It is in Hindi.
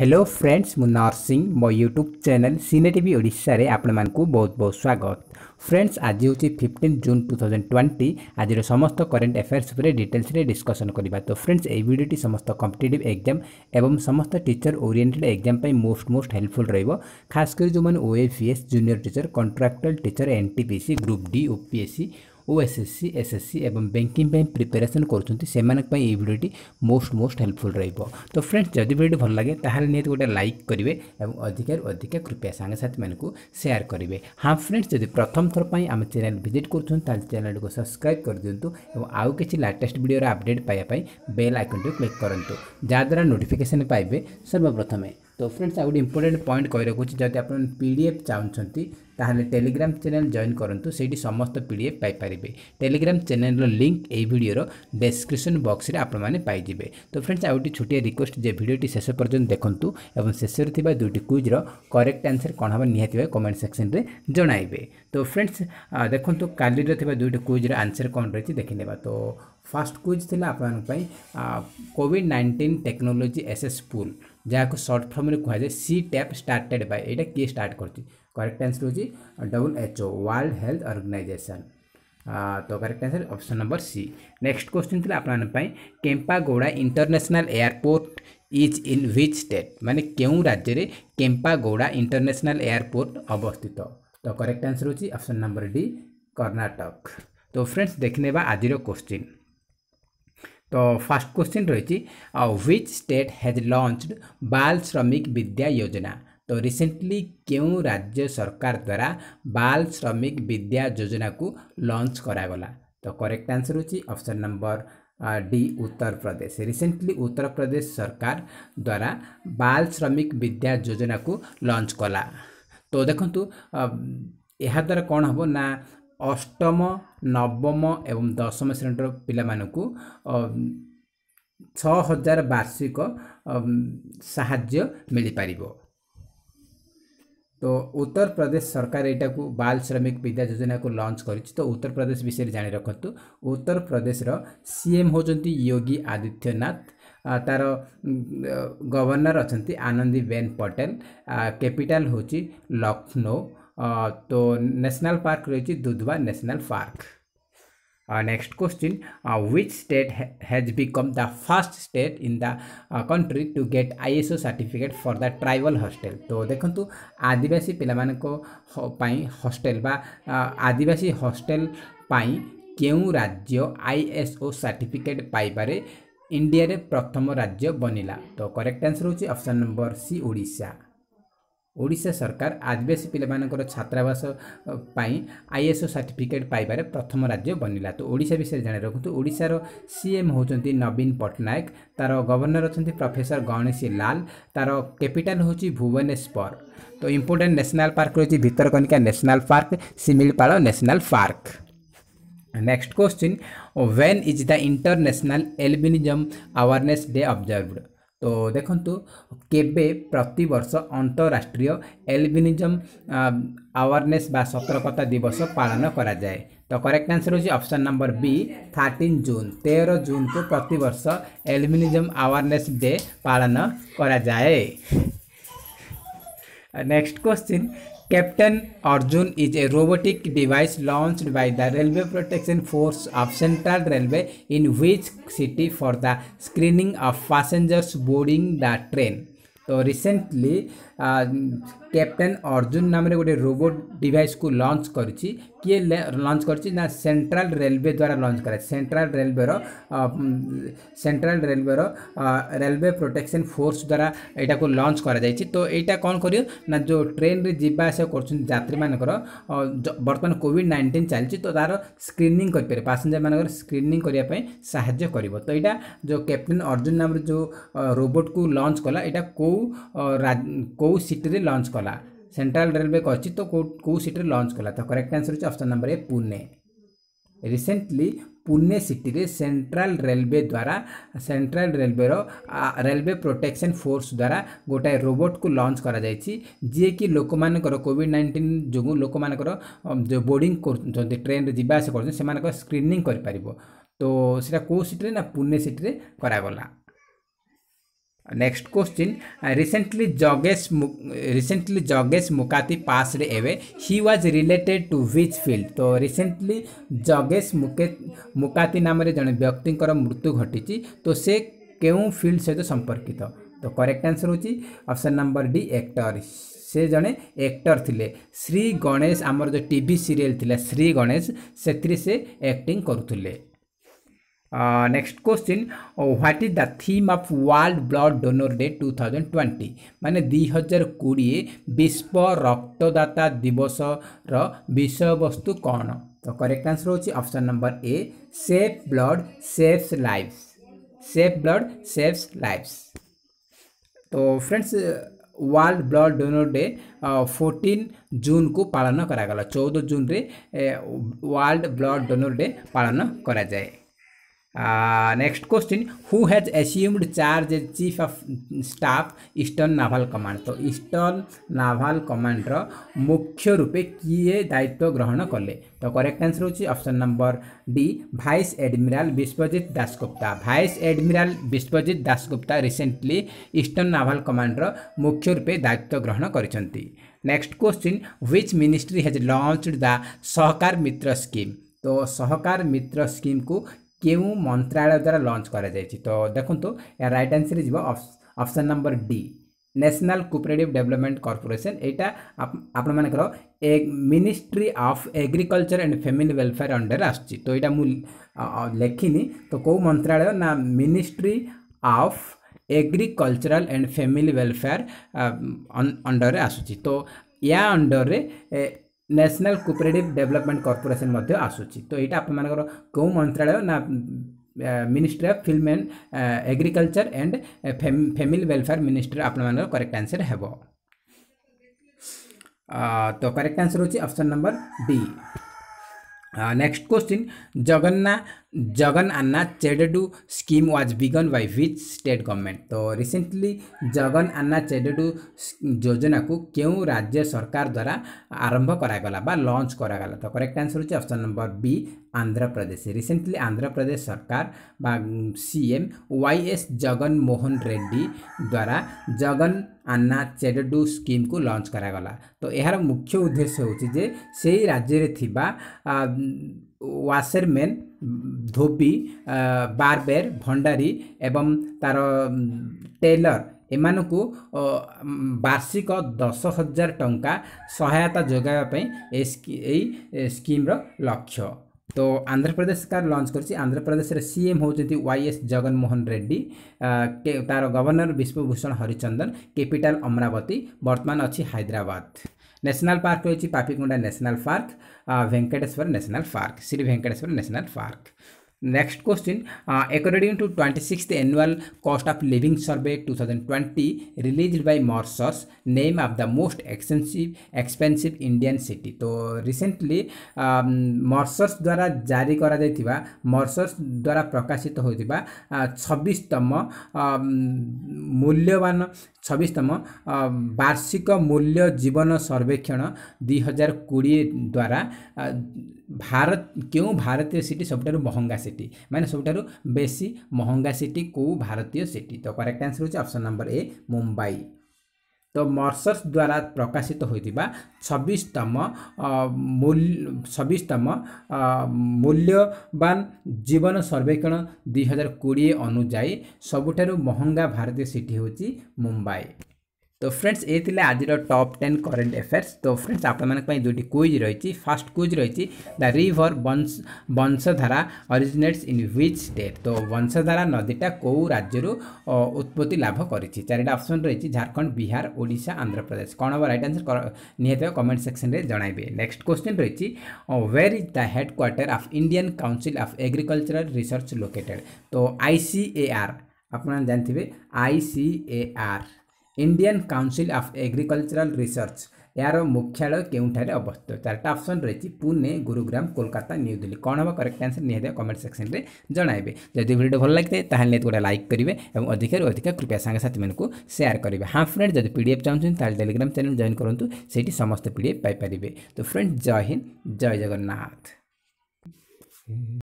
हेलो फ्रेंड्स मु नरसिंह मो यूट्यूब चैनल सिने टी ओडार ଆପଣମାନଙ୍କୁ ବହୁତ ବହୁତ ସ୍ୱାଗତ ଫ୍ରେଣ୍ଡସ୍ ଆଜି ହେଉଛି fifteen June two thousand twenty ଆଜିର ସମସ୍ତ କରେଣ୍ଟ ଆଫେୟାର୍ସ ଉପରେ ଡିଟେଲ୍ସରେ ଡିସ୍କସନ୍ କରିବା ତ ଫ୍ରେଣ୍ଡସ୍ ଏହି ଭିଡ଼ିଓଟି ସମସ୍ତ କମ୍ପିଟେଟିଭ୍ ଏକ୍ଜାମ୍ ଏବଂ ସମସ୍ତ ଟିଚର୍ ଓରିଏଣ୍ଟେଡ଼୍ ଏକ୍ଜାମ୍ ପାଇଁ ମୋଷ୍ଟ ମୋଷ୍ଟ ହେଲ୍ପଫୁଲ୍ ରହିବ ଖାସ୍ କରି ଯେଉଁମାନେ O F S junior teacher contractual teacher N T P C group D O P S C OSSC SSC ଏବଂ ବ୍ୟାଙ୍କିଂ ପାଇଁ ପ୍ରିପାରେସନ୍ କରୁଛନ୍ତି ସେମାନଙ୍କ ପାଇଁ ଏହି ଭିଡ଼ିଓଟି ମୋଷ୍ଟ ମୋଷ୍ଟ ହେଲ୍ପଫୁଲ୍ ରହିବ ତ ଫ୍ରେଣ୍ଡସ୍ ଯଦି ଭିଡ଼ିଓଟି ଭଲ ଲାଗେ ତାହେଲେ ନିହାତି ଗୋଟେ ଲାଇକ୍ କରିବେ ଏବଂ ଅଧିକାରୁ ଅଧିକା କୃପୟା ସାଙ୍ଗସାଥିମାନଙ୍କୁ ସେୟାର କରିବେ ହଁ ଫ୍ରେଣ୍ଡସ୍ ଯଦି ପ୍ରଥମ ଥର ପାଇଁ ଆମ ଚ୍ୟାନେଲ୍ ଭିଜିଟ୍ କରୁଛନ୍ତି ତାହେଲେ ଚ୍ୟାନେଲ୍ଟିକୁ ସବସ୍କ୍ରାଇବ୍ କରିଦିଅନ୍ତୁ ଏବଂ ଆଉ କିଛି ଲାଟେଷ୍ଟ ଭିଡ଼ିଓର ଅପଡ଼େଟ୍ ପାଇବା ପାଇଁ ବେଲ୍ ଆଇକନ୍ଟିକୁ କ୍ଲିକ୍ କରନ୍ତୁ ଯାହାଦ୍ୱାରା ନୋଟିଫିକେସନ୍ ପାଇବେ ସର୍ବପ୍ରଥମେ তো फ्रेंड्स ଆଉ ଗୋଟେ ଇମ୍ପୋର୍ଟାଣ୍ଟ ପଏଣ୍ଟ କହି ରଖୁଛି ଯଦି ଆପଣ ପି ଡି ଏଫ୍ ଚାହୁଁଛନ୍ତି ତାହେଲେ ଟେଲିଗ୍ରାମ ଚ୍ୟାନେଲ୍ ଜଏନ୍ କରନ୍ତୁ ସେଇଠି ସମସ୍ତ ପି ଡି ଏଫ୍ ପାଇପାରିବେ ଟେଲିଗ୍ରାମ ଚ୍ୟାନେଲ୍ର ଲିଙ୍କ୍ ଏହି ଭିଡ଼ିଓର ଡେସ୍କ୍ରିପସନ୍ ବକ୍ସରେ ଆପଣମାନେ ପାଇଯିବେ ତ ଫ୍ରେଣ୍ଡସ୍ ଆଉ ଗୋଟେ ଛୋଟିଆ ରିକ୍ୱେଷ୍ଟ ଯେ ଭିଡ଼ିଓଟି ଶେଷ ପର୍ଯ୍ୟନ୍ତ ଦେଖନ୍ତୁ ଏବଂ ଶେଷରେ ଥିବା ଦୁଇଟି କୁଇଜ୍ର କରେକ୍ଟ ଆନ୍ସର୍ କ'ଣ ହେବ ନିହାତି ଭାବେ କମେଣ୍ଟ ସେକ୍ସନ୍ରେ ଜଣାଇବେ ତ ଫ୍ରେଣ୍ଡସ୍ ଦେଖନ୍ତୁ କାଲିର ଥିବା ଦୁଇଟି କୁଇଜ୍ର ଆନ୍ସର୍ କ'ଣ ରହିଛି ଦେଖିନେବା ତ फास्ट क्विज ଥିଲା ଆପଣମାନଙ୍କ ପାଇଁ COVID nineteen technology access pool ଯାହାକୁ ସର୍ଟ ଫର୍ମରେ କୁହାଯାଏ ସି ଟ୍ୟାପ୍ ଷ୍ଟାର୍ଟେଡ଼୍ ବାଏ ଏଇଟା କିଏ ଷ୍ଟାର୍ଟ କରିଛି କରେକ୍ଟ ଆନ୍ସର୍ ହେଉଛି W HO world health organization तो correct answer option number C next question थी आपंपाई Kempegowda international airport is in which state माने के राज्य में केम्पागौड़ा इंटरनेशनल एयरपोर्ट अवस्थित तो, तो करेक्ट आंसर होची नंबर डी कर्णाटक तो फ्रेंड्स देखने आज क्वेश्चन तो फास्ट क्वेश्चन रही which state has launched Bal Shramik विद्या योजना तो रिसेंटली क्यों राज्य सरकार द्वारा बाल श्रमिक विद्या योजना को लंच करागला तो करेक्ट आंसर होची number D Uttar Pradesh recently Uttar Pradesh सरकार द्वारा बाल श्रमिक विद्या योजना को लंच कला तो देखु ଏହାଦ୍ୱାରା कौन ହେବ ना अष्टम नवम एवं दशम श्रेणी पिला पि छजार वार्षिक साहज मिलिपार त उत्तर प्रदेश सरकार यटाको बाल श्रमिक विद्या जोजनाको लन्च तो उत्तर प्रदेश विषय जाने रक उत्तर प्रदेश र सिएम योगी आदित्यनाथ तार गवर्नर अहिले आनन्दी बेन पटेल क्यापिटाल हौ लखनऊ तो नेशनल पार्क रही Dudhwa national park next question which state has become the first state in the country to get ISO certificate for the tribal hostel तो देखो आदिवासी पाई हॉस्टेल बा आदिवासी हॉस्टेल पाई क्यों राज्य आईएसओ सर्टिफिकेट पाइबारे इंडिया रे प्रथम राज्य बनला तो करेक्ट आंसर होची option number C Odisha Odisha ସରକାର ଆଦିବାସୀ ପିଲାମାନଙ୍କର ଛାତ୍ରାବାସ ପାଇଁ ଆଇଏସ୍ଓ ସାର୍ଟିଫିକେଟ୍ ପାଇବାରେ ପ୍ରଥମ ରାଜ୍ୟ ବନିଲା ତ ଓଡ଼ିଶା ବିଷୟରେ ଜାଣି ରଖନ୍ତୁ ଓଡ଼ିଶାର ସିଏମ୍ ହେଉଛନ୍ତି ନବୀନ ପଟ୍ଟନାୟକ ତା'ର ଗଭର୍ଣ୍ଣର ଅଛନ୍ତି ପ୍ରଫେସର ଗଣେଶୀ ଲାଲ ତା'ର କ୍ୟାପିଟାଲ୍ ହେଉଛି ଭୁବନେଶ୍ୱର ତ ଇମ୍ପୋର୍ଟାଣ୍ଟ ନ୍ୟାସନାଲ୍ ପାର୍କ ରହିଛି Bhitarkanika national park Similipal national park next question when is the international albinism awareness day observed ତ ଦେଖନ୍ତୁ କେବେ ପ୍ରତିବର୍ଷ ଅନ୍ତରାଷ୍ଟ୍ରୀୟ ଏଲବିନିଜମ୍ ଆୱାରନେସ୍ ବା ସତର୍କତା ଦିବସ ପାଳନ କରାଯାଏ ତ କରେକ୍ଟ ଆନ୍ସର ହେଉଛି option number B thirteen June ତେର ଜୁନ୍କୁ ପ୍ରତିବର୍ଷ ଏଲବିନିଜମ୍ ଆୱାରନେସ୍ ଡେ ପାଳନ କରାଯାଏ next question Captain Arjun is a robotic device launched by the Railway Protection Force of Central Railway in which city for the screening of passengers boarding the train. So recently, uh, Captain Arjun नाम गोटे रोबोट डिवाइस को लॉन्च करुच्च किए लॉन्च कर सेंट्रल रेलवे द्वारा लॉन्च कर central railway central railway railway protection force द्वारा यहाँ को लंच कर तो यहाँ कौन कर जो ट्रेन आस जावास करी मान बर्तमान कॉविड नाइंटीन चलती तो तार स्क्रिंग करसेंजर मान स्क्रीनिंग करने कर तो यहाँ जो कैप्टेन अर्जुन नाम जो रोबोट को लंच कला यहाँ कौ कौ सीट लंच कर कला सेंट्रल रेलवे अच्छी तो कौ सिटी लंच कला तो करेक्ट आंसर हो number A Pune recently Pune city रे सेंट्रल रेलवे द्वारा central railway railway protection force द्वारा गोटाए रोबोट को लॉन्च करा लंच कर लोक मर कोड नाइंटीन जो लोक मर जो बोर्डिंग ट्रेन रे जावास कर स्क्रीनिंग करो तो सीटा कौ सीटी ना पुणे सिटी करागला Next question. recently, Jogesh recently Jogesh Mukati passed away. He was related to which field? तो recently Jogesh Mukati नाम जड़े व्यक्ति मृत्यु घटी तो से क्यों फिल्ड सहित संपर्कित तो करेक्ट आंसर होची ऑप्शन नंबर डी एक्टर से जड़े एक्टर थिले श्री गणेश आमर जो टी सीरीयल थिला श्री गणेश से एक्टिंग करुले Uh, next question what is the theme of world blood donor day 2020 माने 2020 विश्व रक्तदाता दिवस ର ବିଷୟବସ୍ତୁ କ'ଣ ତ କରେକ୍ଟ ଆନ୍ସର ହେଉଛି option number A safe blood saves lives safe blood saves lives तो friends world blood donor day fourteen June को पालन करागला चौदह जून रे वर्ल्ड ब्लड डोनर डे पालन करा जाए next question who has assumed charge as chief of staff eastern naval command तो ईस्टर्न नाभाल कमांडर मुख्य रूपे किए दायित्व ग्रहण कले तो करेक्ट आंसर होची option number D vice admiral Biswajit Dasgupta vice admiral Biswajit Dasgupta recently eastern naval commander मुख्य रूपे दायित्व ग्रहण करଛନ୍ତି next question which ministry has launched the Sahakar Mitra scheme तो सहकार मित्र स्कीम को କେଉଁ ମନ୍ତ୍ରାଳୟ ଦ୍ୱାରା ଲଞ୍ଚ କରାଯାଇଛି ତ ଦେଖନ୍ତୁ ରାଇଟ୍ ଆନ୍ସର୍ ଯିବ option number D national cooperative development corporation ଏଇଟା ଆପଣମାନଙ୍କର ଏ ministry of agriculture and family welfare ଅଣ୍ଡରରେ ଆସୁଛି ତ ଏଇଟା ମୁଁ ଲେଖିନି ତ କେଉଁ ମନ୍ତ୍ରାଳୟ ନା ministry of agricultural and family welfare ଅଣ୍ଡରରେ ଆସୁଛି ତ ୟା ଅଣ୍ଡରରେ ନ୍ୟାସନାଲ୍ କୋପରେଟିଭ୍ ଡେଭଲପମେଣ୍ଟ କର୍ପୋରେସନ୍ ମଧ୍ୟ ଆସୁଛି ତ ଏଇଟା ଆପଣମାନଙ୍କର କେଉଁ ମନ୍ତ୍ରାଳୟ ନା ministry of film and agriculture and family welfare ministry ଆପଣମାନଙ୍କର କରେକ୍ଟ ଆନ୍ସର୍ ହେବ ତ କରେକ୍ଟ ଆନ୍ସର୍ ହେଉଛି option number D next question जगन्ना Jagan Anna Chedodu scheme was begun by which state government तो रिसेंटली जगन अन्ना चेडेडू योजना को क्यों राज्य सरकार द्वारा आरंभ करागला लंच करागला तो correct answer option number B Andhra Pradesh recently Andhra Pradesh सरकार बा CM Y S Jagan Mohan Reddy द्वारा जगन ଆନ୍ନା ଚେଡେଡୁ ସ୍କିମ୍କୁ ଲଞ୍ଚ କରାଗଲା ତ ଏହାର ମୁଖ୍ୟ ଉଦ୍ଦେଶ୍ୟ ହେଉଛି ଯେ ସେହି ରାଜ୍ୟରେ ଥିବା ୱାସେରମେନ୍ ଧୋବି ବାରବେର ଭଣ୍ଡାରୀ ଏବଂ ତା'ର ଟେଲର ଏମାନଙ୍କୁ ବାର୍ଷିକ ଦଶ ହଜାର ଟଙ୍କା ସହାୟତା ଯୋଗାଇବା ପାଇଁ ଏହି ସ୍କିମ୍ର ଲକ୍ଷ୍ୟ तो आंध्र प्रदेश कार लंच कर आंध्र प्रदेश रे सीएम होती वाई एस जगन रेड्डी तार गवर्नर विश्वभूषण हरिचंदन कैपिटाल अमरावती बर्तमान अच्छी हाइद्राद ন্যাশনাল पार्क रही Papikonda national park Venkateswara national park Shri Venkateswara national park next question according to twenty six annual cost of living survey two thousand twenty release name of the most expensive expensive Indian city तो रिसेंटली मॉर्सर्स द्वारा जारी करा मॉर्सर्स द्वारा प्रकाशित हु uh, तम um, मूल्यवान तम um, वार्षिक मूल्य जीवन सर्वेक्षण दुई हजार द्वारा uh, ଭାରତ କେଉଁ ଭାରତୀୟ ସିଟି ସବୁଠାରୁ ମହଙ୍ଗା ସିଟି ମାନେ ସବୁଠାରୁ ବେଶୀ ମହଙ୍ଗା ସିଟି କେଉଁ ଭାରତୀୟ ସିଟି ତ କରେକ୍ଟ ଆନ୍ସର ହେଉଛି ଅପସନ୍ ନମ୍ବର ଏ ମୁମ୍ବାଇ ତ ମର୍ସର୍ସ ଦ୍ୱାରା ପ୍ରକାଶିତ ହୋଇଥିବା ଛବିଶତମ ମୂଲ୍ୟ ଛବିଶତମ ମୂଲ୍ୟବାନ ଜୀବନ ସର୍ବେକ୍ଷଣ ଦୁଇହଜାର କୋଡ଼ିଏ ଅନୁଯାୟୀ ସବୁଠାରୁ ମହଙ୍ଗା ଭାରତୀୟ ସିଟି ହେଉଛି ମୁମ୍ବାଇ তো ফ্রেন্ডস এই লা আজির টপ টেন করেন্ট এফেয়ার্স তো ফ্রেন্ডস আপনার দুইটি কুইজ রয়েছে ফার্স্ট কুইজ রয়েছে the river Vamsa Vamsadhara originates in which state তো বংশধারা নদীটা কেউ রাজ্যর উৎপত্তি লাভ করেছে চারিটা অপশন রয়েছে ঝাড়খণ্ড বিহার ওড়িশা আন্ধ্রপ্রদেশ কোণ হব রাইট আনসর নিহত কমেন্ট সেকশনরে জনাইবে নেক্সট কোশ্চেন রয়েছে where is the headquarter of Indian council of agricultural research located তো আইসিএআর আপনারা জানিবে ICAR Indian council of agricultural research ଏହାର ମୁଖ୍ୟାଳୟ କେଉଁଠାରେ ଅବସ୍ଥିତ ଚାରିଟା ଅପସନ୍ ରହିଛି ପୁନେ ଗୁରୁଗ୍ରାମ କୋଲକାତା ନ୍ୟୁ ଦିଲ୍ଲୀ କ'ଣ ହେବ କରେକ୍ଟ ଆନ୍ସର୍ ନିହାତି କମେଣ୍ଟ ସେକ୍ସନରେ ଜଣାଇବେ ଯଦି ଭିଡ଼ିଓ ଭଲ ଲାଗିଥାଏ ତାହେଲେ ନିହାତି ଗୋଟେ ଲାଇକ୍ କରିବେ ଏବଂ ଅଧିକାରୁ ଅଧିକା କୃପା ସାଙ୍ଗସାଥିମାନଙ୍କୁ ସେୟାର କରିବେ ହଁ ଫ୍ରେଣ୍ଡ ଯଦି ପି ଡି ଏଫ୍ ଚାହୁଁଛନ୍ତି ତାହେଲେ ଟେଲିଗ୍ରାମ ଚ୍ୟାନେଲ୍ ଜଏନ୍ କରନ୍ତୁ ସେଇଠି ସମସ୍ତେ ପି ଡି ଏଫ୍ ପାଇପାରିବେ ତ ଫ୍ରେଣ୍ଡ ଜୟ ହିନ୍ଦ ଜୟ ଜଗନ୍ନାଥ